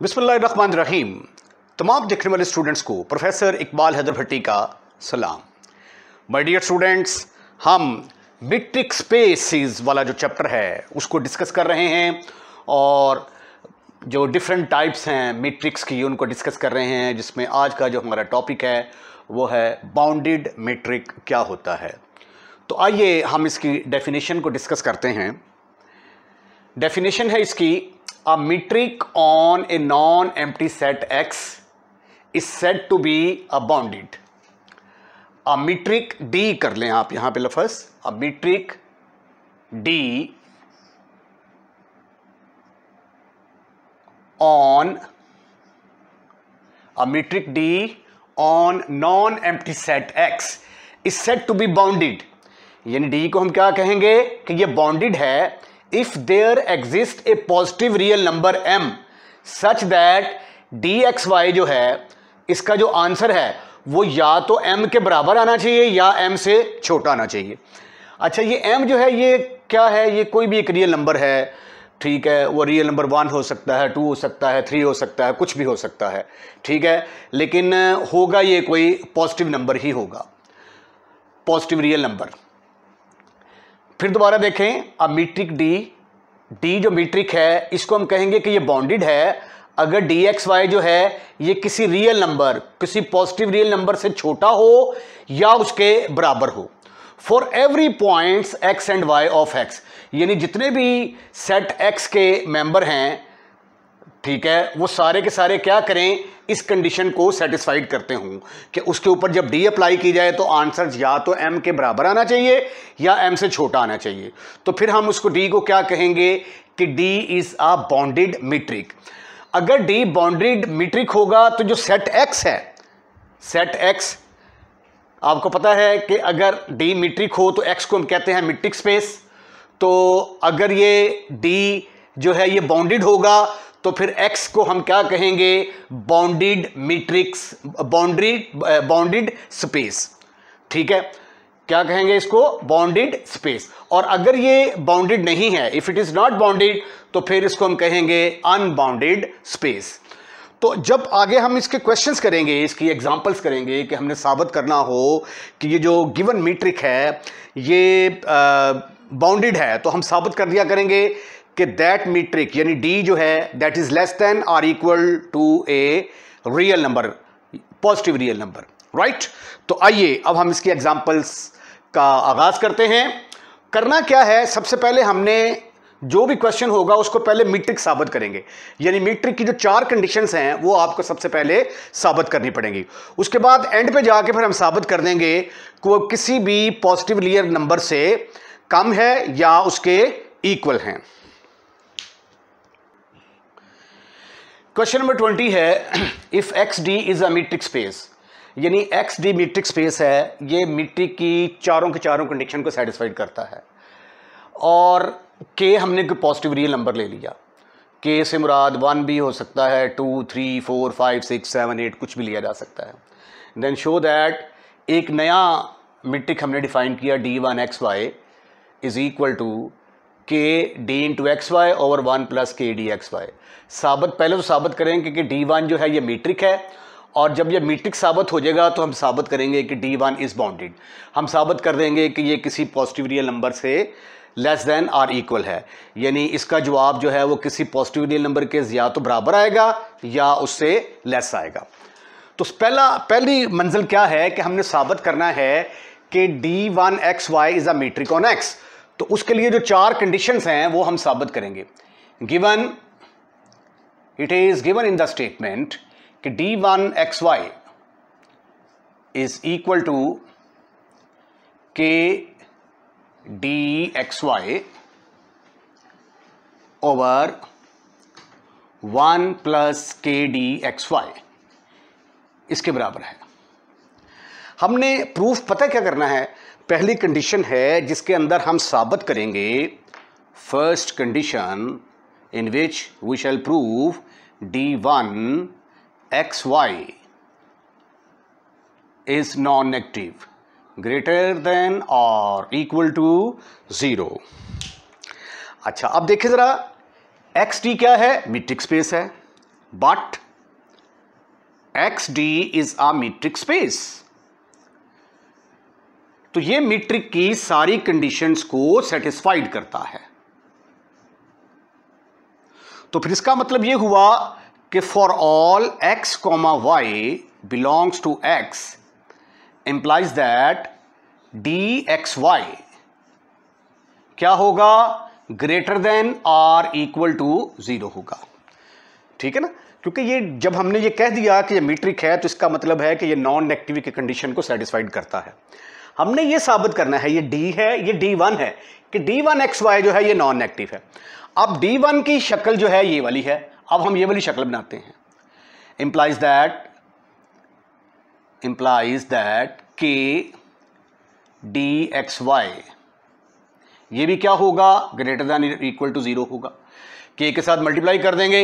बिसमान रहीम तमाम देखने वाले स्टूडेंट्स को प्रोफेसर इकबाल हैदर भट्टी का सलाम माय डियर स्टूडेंट्स हम मिट्रिक स्पेसिस वाला जो चैप्टर है उसको डिस्कस कर रहे हैं और जो डिफरेंट टाइप्स हैं मीट्रिक्स की उनको डिस्कस कर रहे हैं जिसमें आज का जो हमारा टॉपिक है वो है बाउंडेड मीट्रिक क्या होता है तो आइए हम इसकी डेफिनेशन को डिस्कस करते हैं डेफिनेशन है इसकी a metric on a non-empty set X is said to be a bounded. A metric D kar le aap yahan pe lafaz a metric D on a metric D on non-empty set X is said to be bounded. yani D ko hum kya kahenge ki ye bounded hai if exist a positive real number M such that D x Y जो है इसका जो answer है वो या तो m के बराबर आना चाहिए या m से छोटा आना चाहिए अच्छा ये m जो है ये क्या है ये कोई भी एक रियल नंबर है ठीक है वो रियल नंबर वन हो सकता है टू हो सकता है थ्री हो सकता है कुछ भी हो सकता है ठीक है लेकिन होगा ये कोई पॉजिटिव नंबर ही होगा पॉजिटिव रियल नंबर फिर दोबारा देखें अब मीट्रिक डी डी जो मीट्रिक है इसको हम कहेंगे कि ये बाउंडेड है अगर डी एक्स वाई जो है ये किसी रियल नंबर किसी पॉजिटिव रियल नंबर से छोटा हो या उसके बराबर हो for every points X and Y of X यानी जितने भी सेट एक्स के मेंबर हैं ठीक है वो सारे के सारे क्या करें इस कंडीशन को सेटिस्फाइड करते हूं कि उसके ऊपर जब डी अप्लाई की जाए तो आंसर या तो एम के बराबर आना चाहिए या एम से छोटा आना चाहिए तो फिर हम उसको डी को क्या कहेंगे कि D is a bounded metric अगर डी बाउंड्रीड मीट्रिक होगा तो जो सेट एक्स है सेट एक्स आपको पता है कि अगर डी मीट्रिक हो तो एक्स को हम कहते हैं मीट्रिक स्पेस तो अगर ये डी जो है ये बाउंडेड होगा तो फिर x को हम क्या कहेंगे bounded matrix bounded bounded space ठीक है क्या कहेंगे इसको बाउंडेड स्पेस और अगर ये बाउंडेड नहीं है if it is not bounded तो फिर इसको हम कहेंगे अनबाउंडेड स्पेस तो जब आगे हम इसके क्वेश्चंस करेंगे इसकी एग्जांपल्स करेंगे कि हमने साबित करना हो कि ये जो गिवन मीट्रिक है ये बाउंडेड है तो हम साबित कर दिया करेंगे कि दैट मीट्रिक यानी डी जो है that is less than or equal to a real number positive real number right तो आइए अब हम इसके एग्जाम्पल्स का आगाज़ करते हैं करना क्या है सबसे पहले हमने जो भी क्वेश्चन होगा उसको पहले मीट्रिक साबित करेंगे यानी मीट्रिक की जो चार कंडीशंस हैं वो आपको सबसे पहले साबित करनी पड़ेंगी उसके बाद एंड पे जाके फिर हम साबित कर देंगे कि वो किसी भी पॉजिटिव लियर नंबर से कम है या उसके इक्वल हैं क्वेश्चन नंबर ट्वेंटी है if X D is a metric space यानी एक्स डी मीट्रिक स्पेस है ये मीट्रिक की चारों के चारों कंडीशन को सेटिस्फाइड करता है और के हमने कोई पॉजिटिव रियल नंबर ले लिया के से मुराद वन भी हो सकता है two three four five six seven eight कुछ भी लिया जा सकता है देन शो दैट एक नया मीट्रिक हमने डिफाइन किया D one x Y is equal to के D into X Y over one plus के डी एक्स वाई साबित पहले तो साबित करेंगे कि डी वन जो है ये मीट्रिक है और जब ये मीट्रिक साबित हो जाएगा तो हम साबित करेंगे कि डी वन इज़ बाउंडेड हम साबित कर देंगे कि ये किसी पॉजिटिव रियल नंबर से लेस देन आर इक्वल है यानी इसका जवाब जो है वो किसी पॉजिटिव रियल नंबर के या तो बराबर आएगा या उससे लेस आएगा तो पहला पहली मंजिल क्या है कि हमने साबित करना है कि D one x Y is a metric on X तो उसके लिए जो चार कंडीशंस हैं वो हम साबित करेंगे given it is given in the statement कि D one x Y is equal to के D x Y over one plus के डी एक्स वाई इसके बराबर है हमने प्रूफ पता क्या करना है पहली कंडीशन है जिसके अंदर हम साबित करेंगे first condition in which we shall prove D one x Y is non negative greater than और इक्वल टू ज़ीरो अच्छा अब देखिए ज़रा एक्स डी क्या है मीट्रिक स्पेस है but X D is a metric space तो ये मीट्रिक की सारी कंडीशंस को सेटिस्फाइड करता है तो फिर इसका मतलब ये हुआ कि for all X comma Y belongs to X implies that D x Y क्या होगा greater than or equal to zero होगा ठीक है ना क्योंकि ये जब हमने ये कह दिया कि ये मीट्रिक है तो इसका मतलब है कि ये नॉन नेगेटिव की कंडीशन को सेटिस्फाइड करता है हमने ये साबित करना है ये डी है ये डी वन है कि डी वन एक्स वाई जो है ये नॉन नेगेटिव है अब डी वन की शक्ल जो है ये वाली है अब हम ये वाली शक्ल बनाते हैं implies that implies that K D x Y ये भी क्या होगा greater than equal to zero होगा के के साथ मल्टीप्लाई कर देंगे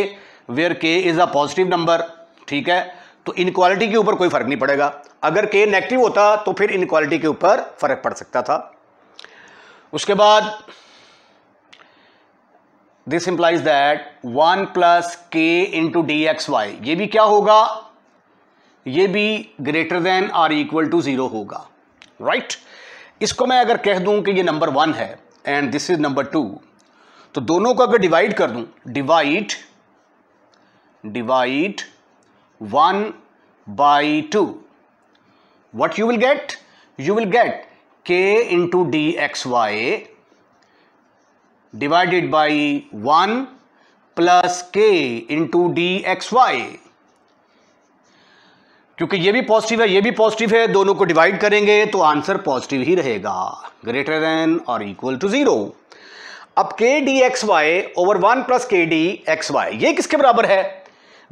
वेयर के इज़ अ पॉजिटिव नंबर ठीक है तो इनक्वालिटी के ऊपर कोई फर्क नहीं पड़ेगा अगर के नेगेटिव होता तो फिर इनक्वालिटी के ऊपर फर्क पड़ सकता था उसके बाद this implies that one plus के इंटू डी एक्स वाई ये भी क्या होगा ये भी greater than or equal to zero होगा राइट right? इसको मैं अगर कह दूं कि ये नंबर वन है and this is number two तो दोनों को अगर डिवाइड कर दूं divide divide one by two what you will get you will get K into D x Y divided by one plus के इंटू डी एक्स वाई क्योंकि ये भी पॉजिटिव है ये भी पॉजिटिव है दोनों को डिवाइड करेंगे तो आंसर पॉजिटिव ही रहेगा ग्रेटर देन और इक्वल टू जीरो अब K D x Y over one plus के डी एक्स वाई ये किसके बराबर है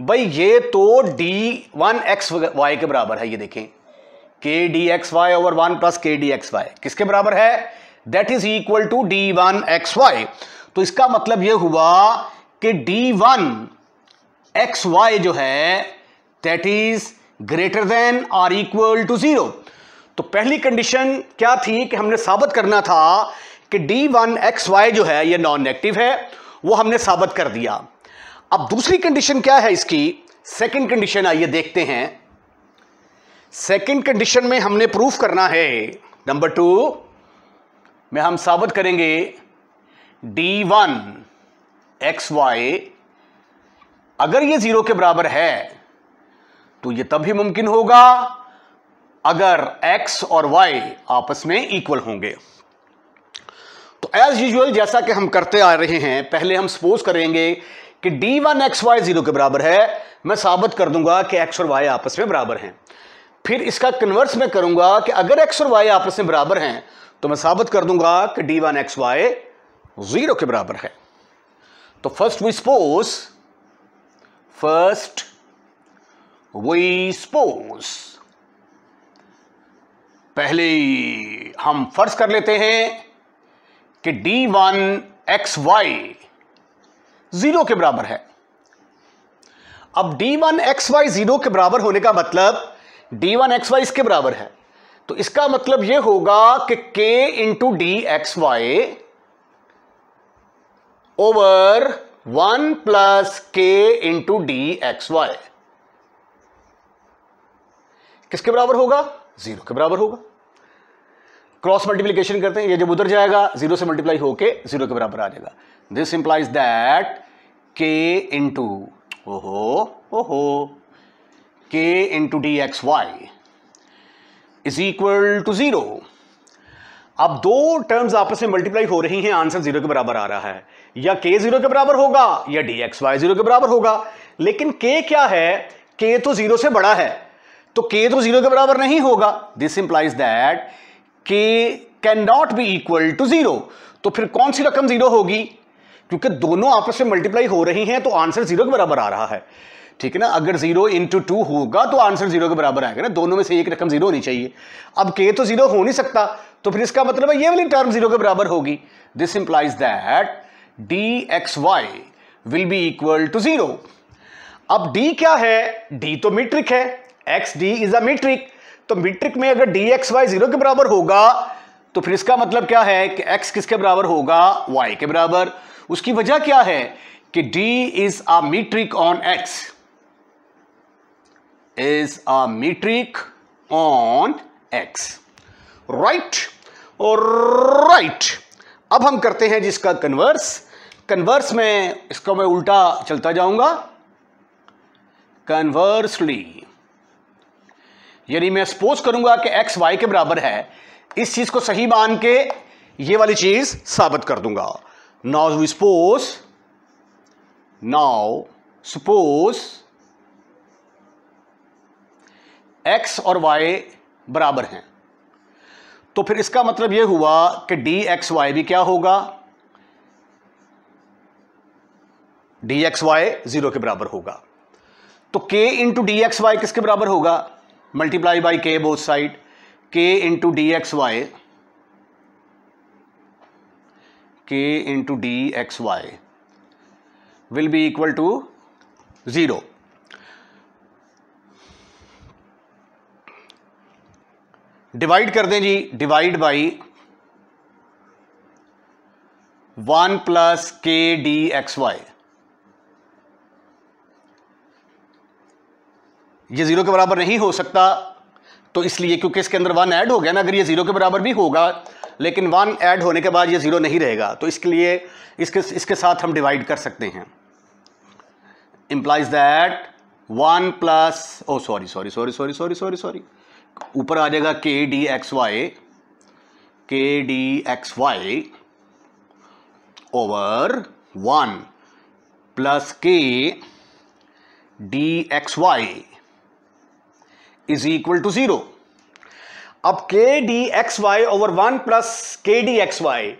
भाई ये तो डी वन एक्स वाई के बराबर है ये देखें K D x Y over one plus के डी एक्स वाई किसके बराबर है that is equal to D one x Y तो इसका मतलब ये हुआ कि डी वन एक्स वाई जो है that is greater than or equal to zero तो पहली कंडीशन क्या थी कि हमने साबित करना था कि डी वन एक्स वाई जो है ये नॉन नेगेटिव है वो हमने साबित कर दिया अब दूसरी कंडीशन क्या है इसकी सेकंड कंडीशन आइए देखते हैं सेकंड कंडीशन में हमने प्रूफ करना है नंबर टू में हम साबित करेंगे डी वन एक्स वाई अगर ये जीरो के बराबर है तो ये तभी मुमकिन होगा अगर एक्स और वाई आपस में इक्वल होंगे तो एज यूजुअल जैसा कि हम करते आ रहे हैं पहले हम सपोज करेंगे कि D one x Y zero के बराबर है मैं साबित कर दूंगा कि एक्स और वाई आपस में बराबर हैं फिर इसका कन्वर्स मैं करूंगा कि अगर एक्स और वाई आपस में बराबर हैं तो मैं साबित कर दूंगा कि D one x Y zero के बराबर है तो first we suppose first we suppose पहले हम फर्ज कर लेते हैं कि D one x Y zero के बराबर है अब D one x Y zero के बराबर होने का मतलब डी वन एक्स वाई इसके बराबर है तो इसका मतलब यह होगा कि K into D x Y over one plus के इंटू डी एक्स वाई किसके बराबर होगा जीरो के बराबर होगा क्रॉस मल्टीप्लीकेशन करते हैं ये जब उधर जाएगा जीरो से मल्टीप्लाई होके जीरो के बराबर आ जाएगा this implies that K into ओहो ओहो K into D x Y is equal to zero अब दो टर्म्स आपस में मल्टीप्लाई हो रही हैं आंसर जीरो के बराबर आ रहा है या के जीरो के बराबर होगा या डी एक्स वाई जीरो के बराबर होगा लेकिन के क्या है के तो जीरो से बड़ा है तो के तो जीरो के बराबर नहीं होगा this implies that K can not be equal to zero तो फिर कौन सी रकम जीरो होगी क्योंकि दोनों आपस में मल्टीप्लाई हो रही हैं तो आंसर जीरो के बराबर आ रहा है ठीक है ना अगर जीरो इंटू टू होगा तो आंसर जीरो के बराबर आएगा ना दोनों में से एक रकम जीरो होनी चाहिए अब के तो जीरो हो नहीं सकता तो फिर इसका मतलब है ये वाली टर्म जीरो के बराबर होगी this implies that D x Y will be equal to zero अब डी क्या है डी तो मीट्रिक है X D is a metric तो मीट्रिक में अगर डी एक्स वाई जीरो के बराबर होगा तो फिर इसका मतलब क्या है कि x किसके बराबर होगा y के बराबर उसकी वजह क्या है कि d is a metric on x is a metric on x right और राइट अब हम करते हैं जिसका कन्वर्स कन्वर्स में इसको मैं उल्टा चलता जाऊंगा कन्वर्सली यानी मैं सपोज करूंगा कि एक्स वाई के बराबर है इस चीज को सही मान के ये वाली चीज साबित कर दूंगा now we suppose now suppose X और वाई बराबर हैं तो फिर इसका मतलब यह हुआ कि डी एक्स वाई भी क्या होगा डी एक्स वाई जीरो के बराबर होगा तो के इंटू डी एक्स वाई किसके बराबर होगा multiply by K both side K into D x Y K into D x Y will be equal to zero divide कर दें जी डिवाइड बाई वन प्लस के डी एक्स वाई ये zero के बराबर नहीं हो सकता तो इसलिए क्योंकि इसके अंदर वन ऐड हो गया ना अगर ये ज़ीरो के बराबर भी होगा लेकिन वन ऐड होने के बाद ये ज़ीरो नहीं रहेगा तो इसके लिए इसके इसके साथ हम डिवाइड कर सकते हैं implies that one plus oh sorry sorry sorry sorry sorry sorry sorry ऊपर आ जाएगा K D x Y K D x Y over one plus के D x Y is equal to zero अब K D x Y over one plus के D x Y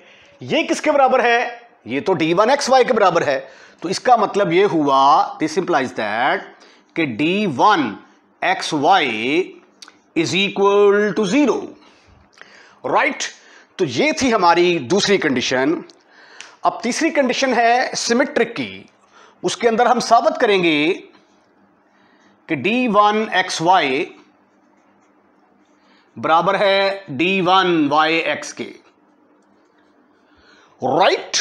ये किसके बराबर है ये तो डी वन एक्स वाई के बराबर है तो इसका मतलब ये हुआ दिस इंप्लाइज दैट कि D one x Y is equal to zero right तो ये थी हमारी दूसरी कंडीशन अब तीसरी कंडीशन है सिमेट्रिक की उसके अंदर हम साबित करेंगे कि डी वन एक्स वाई बराबर है डी वन वाई एक्स के right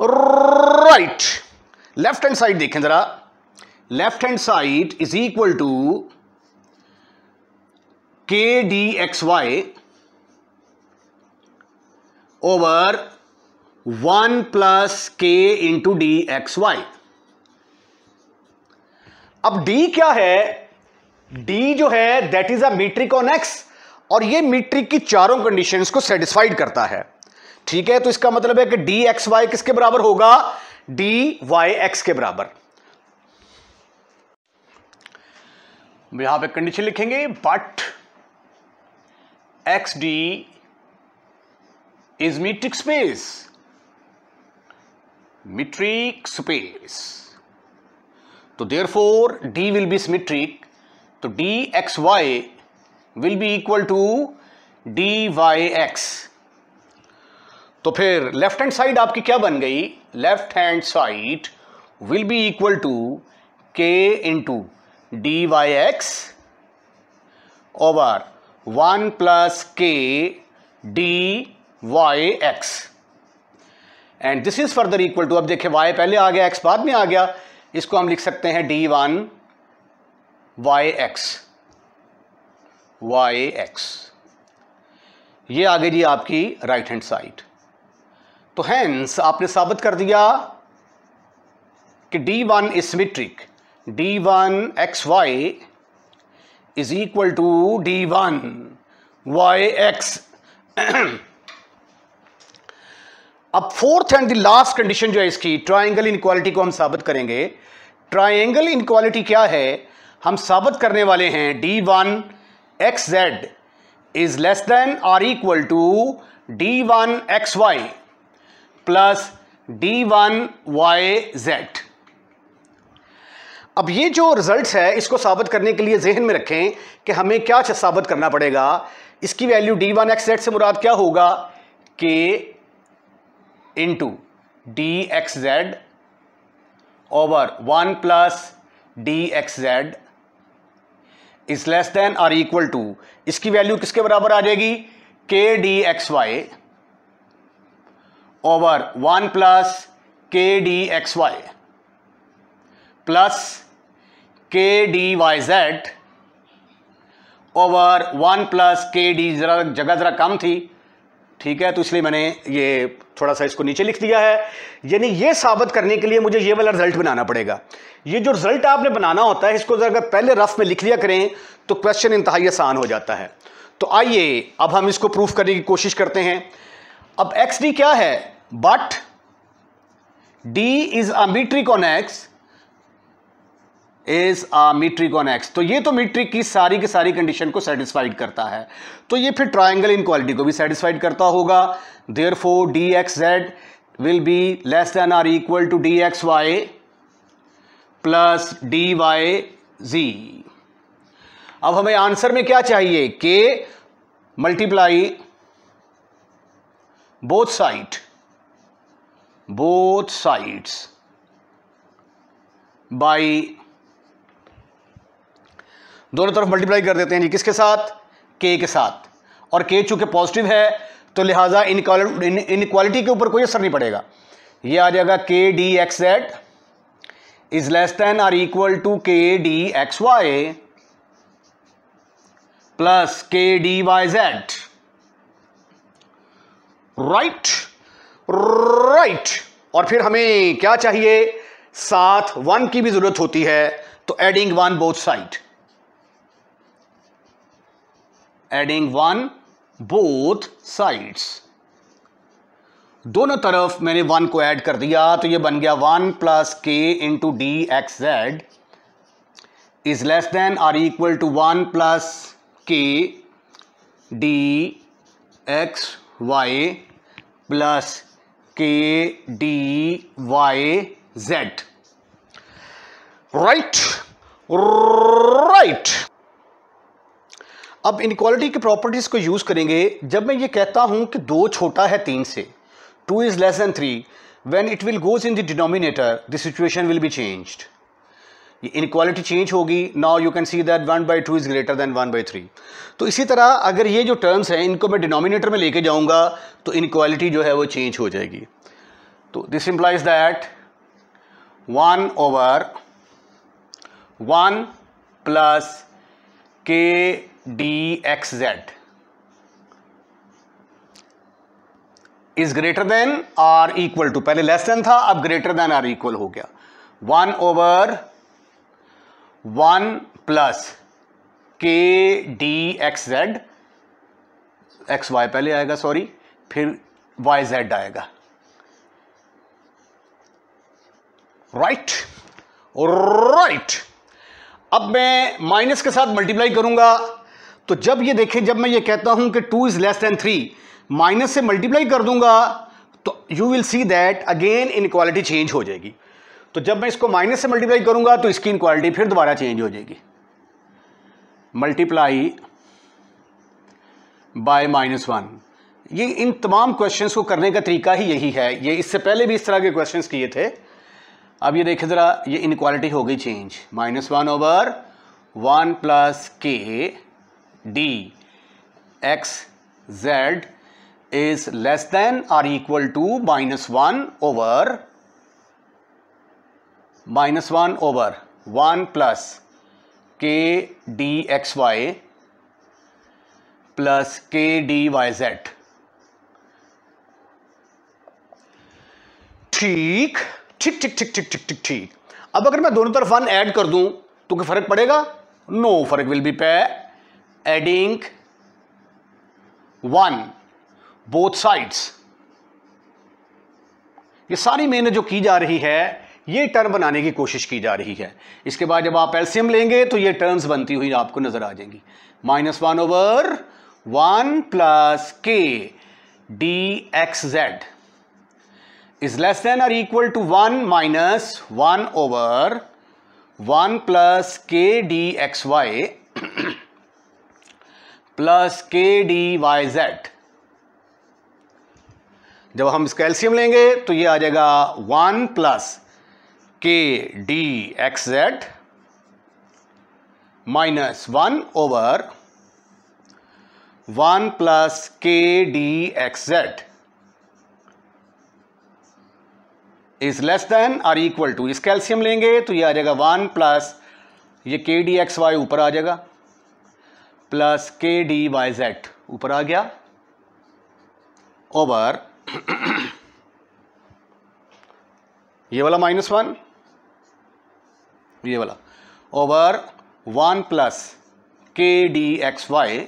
right left hand side देखें जरा left hand side is equal to के D x Y over one plus के इंटू डी एक्स वाई अब डी क्या है डी जो है that is a metric on X और ये मीट्रिक की चारों कंडीशन को सेटिस्फाइड करता है ठीक है तो इसका मतलब है कि डी एक्स वाई किसके बराबर होगा डी वाई एक्स के बराबर यहां पे कंडीशन लिखेंगे but X D is metric space metric space तो therefore D will be symmetric तो D x Y will be equal to D Y X तो फिर लेफ्ट हैंड साइड आपकी क्या बन गई left hand side will be equal to K into D Y X over one plus के D Y X and this is further equal to अब देखिए Y पहले आ गया एक्स बाद में आ गया इसको हम लिख सकते हैं D one Y X Y X ये आ गई जी आपकी राइट हैंड साइड तो हैंस आपने साबित कर दिया कि D one is symmetric D one x Y is equal to D one Y X अब fourth and the last condition जो है इसकी ट्राइंगल इनक्वालिटी को हम साबित करेंगे ट्राइंगल इनक्वालिटी क्या है हम साबित करने वाले हैं D one x Z is less than or equal to D one x Y plus D one Y Z अब ये जो रिजल्ट्स है इसको साबित करने के लिए जहन में रखें कि हमें क्या साबित करना पड़ेगा इसकी value D one x Z से मुराद क्या होगा K into D x Z over 1 plus dxz is less than और इक्वल टू इसकी वैल्यू किसके बराबर आ जाएगी K D x Y over one plus के डी एक्स वाई प्लस के D Y Z over one plus के D जरा जगह ज़रा कम थी ठीक है तो इसलिए मैंने ये थोड़ा सा इसको नीचे लिख दिया है यानी ये साबित करने के लिए मुझे ये वाला रिजल्ट बनाना पड़ेगा ये जो रिजल्ट आपने बनाना होता है इसको अगर पहले रफ में लिख लिया करें तो क्वेश्चन इंतहाई आसान हो जाता है तो आइए अब हम इसको प्रूफ करने की कोशिश करते हैं अब एक्स डी क्या है but D is a con on X is metric on X तो ये तो मीट्रिक की सारी की सारी कंडीशन को सेटिस्फाइड करता है तो ये फिर ट्राइंगल क्वालिटी को भी सेटिस्फाइड करता होगा therefore D x Z will be less than or equal to D x Y plus D Y Z अब हमें आंसर में क्या चाहिए K multiply both side both sides by दोनों तरफ मल्टीप्लाई कर देते हैं जी किसके साथ के के साथ और के चूंकि पॉजिटिव है तो लिहाजा इन इक्वालिटी के ऊपर कोई असर नहीं पड़ेगा ये आ जाएगा K D X at is less than or equal to के डी एक्स वाई प्लस के D Y Z right right और फिर हमें क्या चाहिए साथ वन की भी जरूरत होती है तो adding one both side adding one both sides दोनों तरफ मैंने वन को ऐड कर दिया तो ये बन गया वन प्लस के into D x Z is less than or equal to one plus के डी एक्स वाई प्लस के D Y Z right right अब इनक्वालिटी की प्रॉपर्टीज़ को यूज़ करेंगे जब मैं ये कहता हूं कि दो छोटा है तीन से two is less than three when it will goes in the denominator the situation will be changed ये इनक्वालिटी चेंज होगी now you can see that one by two is greater than one by three तो इसी तरह अगर ये जो terms हैं इनको मैं डिनोमिनेटर में लेके जाऊंगा तो इनक्वालिटी जो है वो चेंज हो जाएगी तो this implies that one over one plus के D x Z is greater than or equal to पहले लेस देन था अब ग्रेटर देन आर इक्वल हो गया वन ओवर वन प्लस के D x z x y पहले आएगा sorry फिर वाई जेड आएगा राइट right. Right right. अब मैं माइनस के साथ मल्टीप्लाई करूंगा तो जब ये देखें जब मैं ये कहता हूं कि two is less than three minus से मल्टीप्लाई कर दूंगा तो you will see that again inequality change हो जाएगी तो जब मैं इसको माइनस से मल्टीप्लाई करूंगा तो इसकी इनक्वालिटी फिर दोबारा चेंज हो जाएगी मल्टीप्लाई बाय माइनस वन ये इन तमाम क्वेश्चंस को करने का तरीका ही यही है ये इससे पहले भी इस तरह के क्वेश्चंस किए थे अब ये देखें ज़रा ये इनक्वालिटी हो गई change minus one over one plus के D x z is less than or equal to minus 1 over minus 1 over 1 plus k d x y plus k d y z ठीक ठीक ठीक ठीक ठीक ठीक ठीक ठीक अब अगर मैं दोनों तरफ वन ऐड कर दूं तो क्या फर्क पड़ेगा नो फर्क विल बी पे adding one both sides ये सारी मेहनत जो की जा रही है ये टर्म बनाने की कोशिश की जा रही है इसके बाद जब आप एल्सियम लेंगे तो ये टर्म्स बनती हुई आपको नजर आ जाएंगी minus one over one plus के D x Z is less than or equal to one minus one over one plus के डी एक्स वाई प्लस के डी वाई जेड जब हम इसका एल्सियम लेंगे तो ये आ जाएगा वन प्लस के D x z minus one over one plus के D x Z is less than or equal to इस कैल्सियम लेंगे तो ये आ जाएगा वन प्लस ये के डी एक्स वाई ऊपर आ जाएगा प्लस के डी वाई जेड ऊपर आ गया ओवर ये वाला माइनस वन ये वाला ओवर वन प्लस के डी एक्स वाई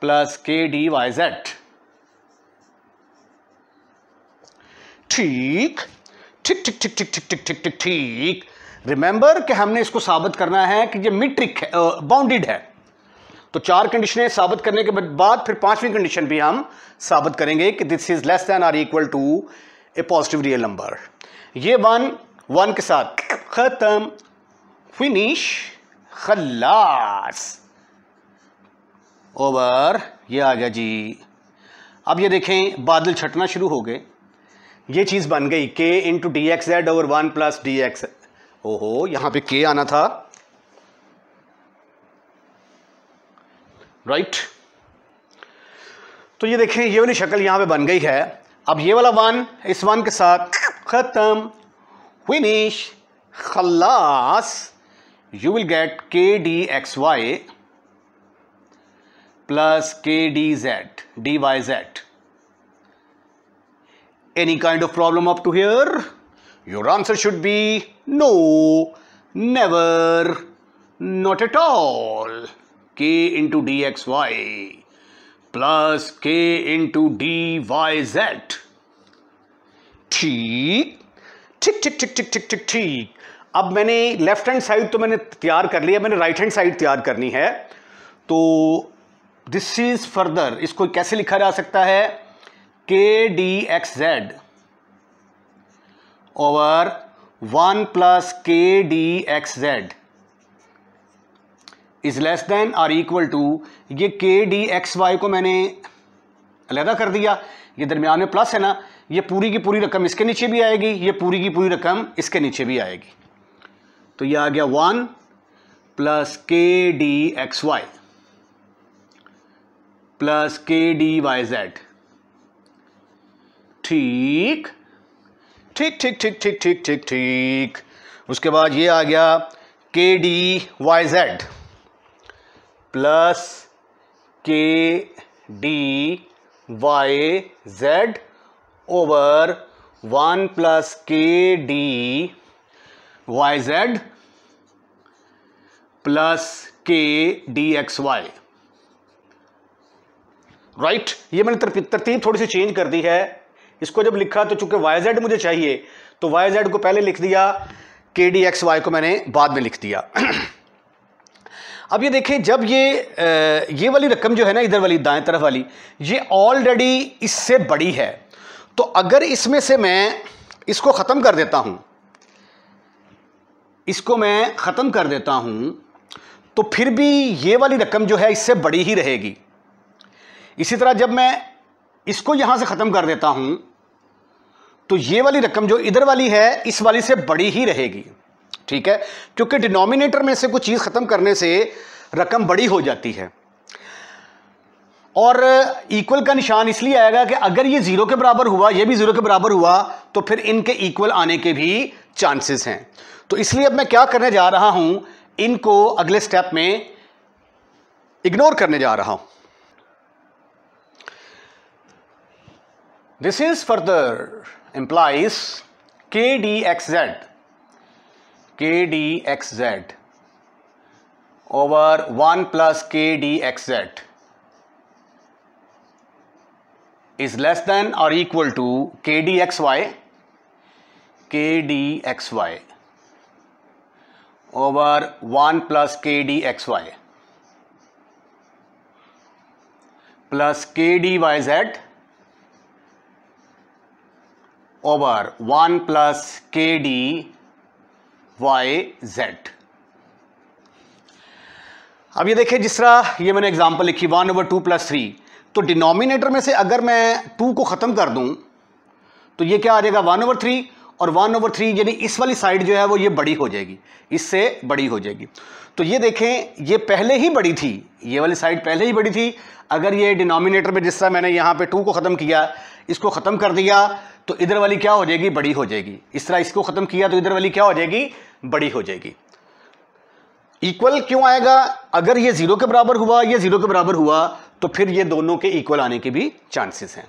प्लस के डी वाई जेड ठीक ठीक ठीक ठीक ठीक ठीक ठीक ठीक ठीक ठीक रिमेंबर कि हमने इसको साबित करना है कि ये मिट्रिक बाउंडेड है तो चार कंडीशनें साबित करने के बाद फिर पांचवी कंडीशन भी हम साबित करेंगे कि this is less than or equal to a positive real number ये वन वन के साथ खत्म फिनिश खल्लास ओवर ये आ गया जी अब ये देखें बादल छटना शुरू हो गए ये चीज़ बन गई k into D x z over one plus d x ओहो यहां पे के आना था राइट right? तो ये देखें ये वाली शक्ल यहां पे बन गई है अब ये वाला वन इस वन के साथ ख़त्म विनिश खल्लास you will get k D x Y plus के d z d Y z any kind of problem up to here your answer should be no never not all k into D x Y plus के into D Y z ठीक ठीक ठीक ठीक ठीक ठीक ठीक ठीक अब मैंने लेफ्ट हैंड साइड तो मैंने तैयार कर लिया मैंने राइट हैंड साइड तैयार करनी है तो दिस इज फर्दर इसको कैसे लिखा जा सकता है k D x z over one plus के D x z is less than or equal to ये के डी एक्स वाई को मैंने अलहदा कर दिया ये दरमियान में प्लस है ना ये पूरी की पूरी रकम इसके नीचे भी आएगी ये पूरी की पूरी रकम इसके नीचे भी आएगी तो ये आ गया वन प्लस के डी एक्स वाई प्लस के डी वाई जेड ठीक ठीक ठीक ठीक ठीक ठीक ठीक ठीक उसके बाद ये आ गया k D Y z plus के D Y Z over one plus के डी वाई जेड प्लस के डी एक्स वाई राइट ये मैंने तरतीब थोड़ी सी चेंज कर दी है इसको जब लिखा तो चूंकि वाई जेड मुझे चाहिए तो वाई जेड को पहले लिख दिया के डी एक्स वाई को मैंने बाद में लिख दिया अब ये देखें जब ये ये वाली रकम जो है ना इधर वाली दाएं तरफ वाली ये ऑलरेडी इससे बड़ी है तो अगर इसमें से मैं इसको ख़त्म कर देता हूँ इसको मैं ख़त्म कर देता हूँ तो फिर भी ये वाली रकम जो है इससे बड़ी ही रहेगी इसी तरह जब मैं इसको यहां से ख़त्म कर देता हूं तो ये वाली रकम जो इधर वाली है इस वाली से बड़ी ही रहेगी ठीक है क्योंकि डिनोमिनेटर में से कुछ चीज़ ख़त्म करने से रकम बड़ी हो जाती है और इक्वल का निशान इसलिए आएगा कि अगर ये ज़ीरो के बराबर हुआ ये भी ज़ीरो के बराबर हुआ तो फिर इनके इक्वल आने के भी चांसेस हैं तो इसलिए अब मैं क्या करने जा रहा हूं इनको अगले स्टेप में इग्नोर करने जा रहा हूं This is further implies KDXZ KDXZ over 1 plus KDXZ is less than or equal to KDXY KDXY over 1 plus KDXY plus KDYZ over one plus के डी वाई जेड अब ये देखें जिस तरह ये मैंने एग्जांपल लिखी one over two plus three तो डिनोमिनेटर में से अगर मैं टू को ख़त्म कर दूं तो ये क्या आ जाएगा वन ओवर थ्री और वन ओवर थ्री यानी इस वाली साइड जो है वो ये बड़ी हो जाएगी इससे बड़ी हो जाएगी तो ये देखें ये पहले ही बड़ी थी ये वाली साइड पहले ही बड़ी थी अगर ये डिनोमिनेटर में जिस तरह मैंने यहाँ पे टू को ख़त्म किया इसको ख़त्म कर दिया तो इधर वाली क्या हो जाएगी बड़ी हो जाएगी इस तरह इसको ख़त्म किया तो इधर वाली क्या हो जाएगी बड़ी हो जाएगी इक्वल क्यों आएगा अगर ये ज़ीरो के बराबर हुआ या ज़ीरो के बराबर हुआ तो फिर ये दोनों के इक्वल आने के भी चांसेस हैं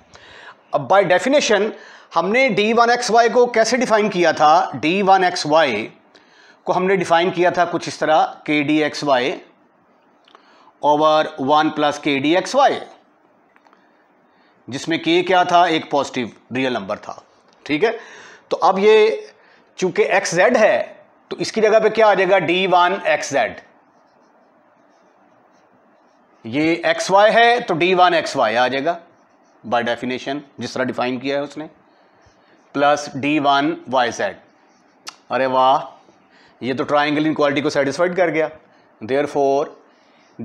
अब बाय डेफिनेशन हमने डी वन एक्स वाई को कैसे डिफाइन किया था डी वन एक्स वाई को हमने डिफाइन किया था कुछ इस तरह k D x Y over one plus के डी एक्स वाई जिसमें कि क्या था एक पॉजिटिव रियल नंबर था ठीक है तो अब ये चूंकि एक्स जेड है तो इसकी जगह पे क्या आ जाएगा डी वन एक्स जेड ये एक्स वाई है तो डी वन एक्स वाई आ जाएगा बाय डेफिनेशन जिस तरह डिफाइन किया है उसने plus D one Y z अरे वाह ये तो ट्राइंगल इन क्वालिटी को सेटिस्फाइड कर गया therefore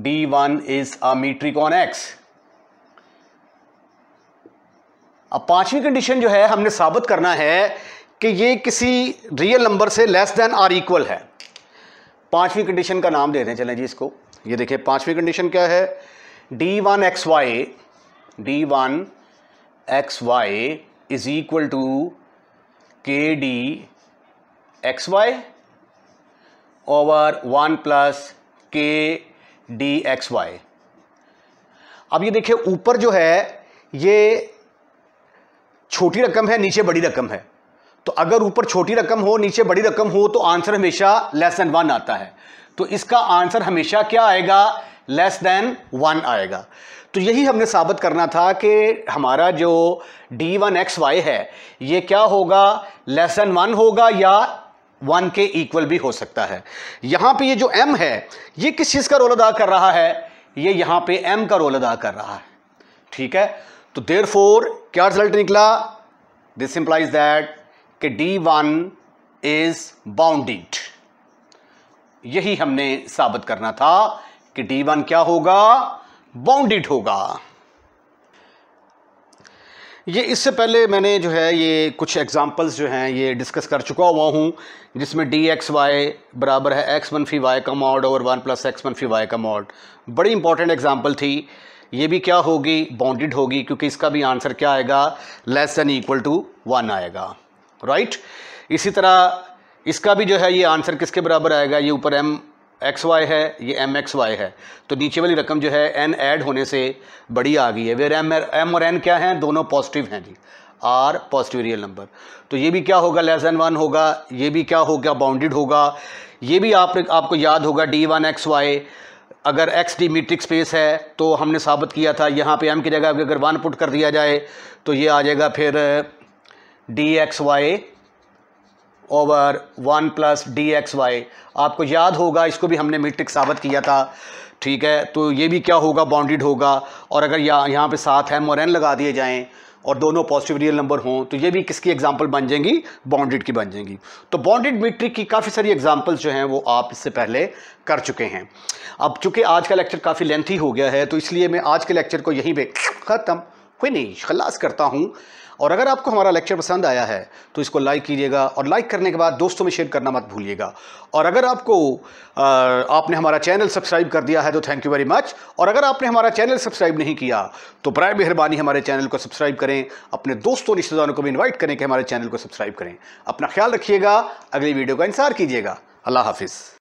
d one is a metric on x अब पांचवी कंडीशन जो है हमने साबित करना है कि ये किसी रियल नंबर से लेस देन आर इक्वल है पांचवी कंडीशन का नाम दे दें चलें जी इसको ये देखिए पांचवी कंडीशन क्या है D one x y d one x Y is equal to के D x Y over one plus के डी एक्स वाई अब ये देखिए ऊपर जो है ये छोटी रकम है नीचे बड़ी रकम है तो अगर ऊपर छोटी रकम हो नीचे बड़ी रकम हो तो आंसर हमेशा लेस देन वन आता है तो इसका आंसर हमेशा क्या आएगा लेस देन वन आएगा तो यही हमने साबित करना था कि हमारा जो डी वन एक्स वाई है ये क्या होगा लेस देन वन होगा या वन के इक्वल भी हो सकता है यहाँ पे ये जो एम है ये किस चीज़ का रोल अदा कर रहा है ये यहाँ पे एम का रोल अदा कर रहा है ठीक है तो देर फोर क्या रिजल्ट निकला दिस इंप्लाइज दैट कि डी वन इज बाउंडेड यही हमने साबित करना था कि डी वन क्या होगा बाउंडेड होगा ये इससे पहले मैंने जो है ये कुछ एग्जांपल्स जो हैं ये डिस्कस कर चुका हुआ हूँ जिसमें डी एक्स वाई बराबर है एक्स वन फी वाई का मॉड और one plus x one phi y का मॉड बड़ी इंपॉर्टेंट एग्जांपल थी ये भी क्या होगी बाउंडेड होगी क्योंकि इसका भी आंसर क्या आएगा less than equal to one आएगा राइट इसी तरह इसका भी जो है ये आंसर किसके बराबर आएगा ये ऊपर एम एक्स वाई है ये एम एक्स वाई है तो नीचे वाली रकम जो है एन ऐड होने से बड़ी आ गई है वेर एम एम और एन क्या हैं दोनों पॉजिटिव हैं जी आर पॉजिटिव रियल नंबर तो ये भी क्या होगा लेस देन वन होगा ये भी क्या होगा बाउंडेड होगा ये भी आप आपको याद होगा डी वन एक्स वाई अगर एक्स डी मीट्रिक स्पेस है तो हमने साबित किया था यहाँ पे एम की जगह अगर वन पुट कर दिया जाए तो ये आ जाएगा फिर d x Y over one plus d x y आपको याद होगा इसको भी हमने मीट्रिक साबित किया था ठीक है तो ये भी क्या होगा बाउंडेड होगा और अगर यहाँ यहाँ पे साथ एम और एन लगा दिए जाएँ और दोनों पॉजिटिव रियल नंबर हों तो ये भी किसकी एग्जाम्पल बन जाएंगी बॉन्डेड की बन जाएंगी तो बॉन्डेड मीट्रिक की काफ़ी सारी एग्जाम्पल्स जो हैं वो आप इससे पहले कर चुके हैं अब चूंकि आज का लेक्चर काफ़ी लेंथी हो गया है तो इसलिए मैं आज के लेक्चर को यहीं पर ख़त्म नहीं खलास करता हूँ और अगर आपको हमारा लेक्चर पसंद आया है तो इसको लाइक कीजिएगा और लाइक करने के बाद दोस्तों में शेयर करना मत भूलिएगा और अगर आपको आपने हमारा चैनल सब्सक्राइब कर दिया है तो थैंक यू वेरी मच और अगर आपने हमारा चैनल सब्सक्राइब नहीं किया तो बर मेहरबानी हमारे चैनल को सब्सक्राइब करें अपने दोस्तों रिश्तेदारों को भी इन्वाइट करें कि हमारे चैनल को सब्सक्राइब करें अपना ख्याल रखिएगा अगली वीडियो का इंतजार कीजिएगा अल्लाह हाफिज़